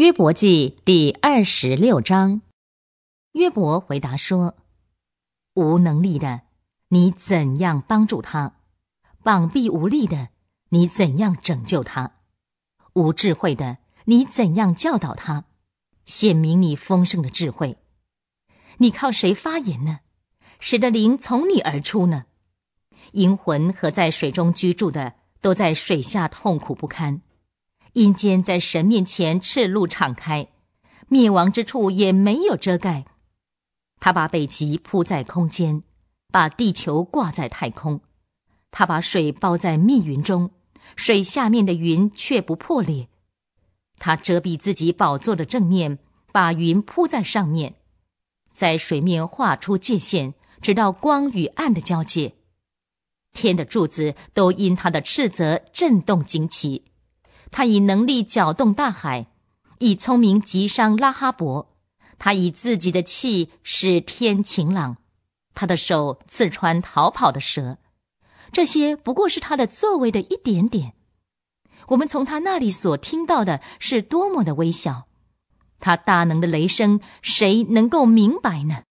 约伯记第二十六章，约伯回答说：“无能力的，你怎样帮助他？膀臂无力的，你怎样拯救他？无智慧的，你怎样教导他？显明你丰盛的智慧，你靠谁发言呢？使得灵从你而出呢？阴魂和在水中居住的，都在水下痛苦不堪。”阴间在神面前赤露敞开，灭亡之处也没有遮盖。他把北极铺在空间，把地球挂在太空。他把水包在密云中，水下面的云却不破裂。他遮蔽自己宝座的正面，把云铺在上面，在水面画出界限，直到光与暗的交界。天的柱子都因他的斥责震动惊起。他以能力搅动大海，以聪明击伤拉哈伯。他以自己的气使天晴朗，他的手刺穿逃跑的蛇。这些不过是他的作为的一点点。我们从他那里所听到的是多么的微小！他大能的雷声，谁能够明白呢？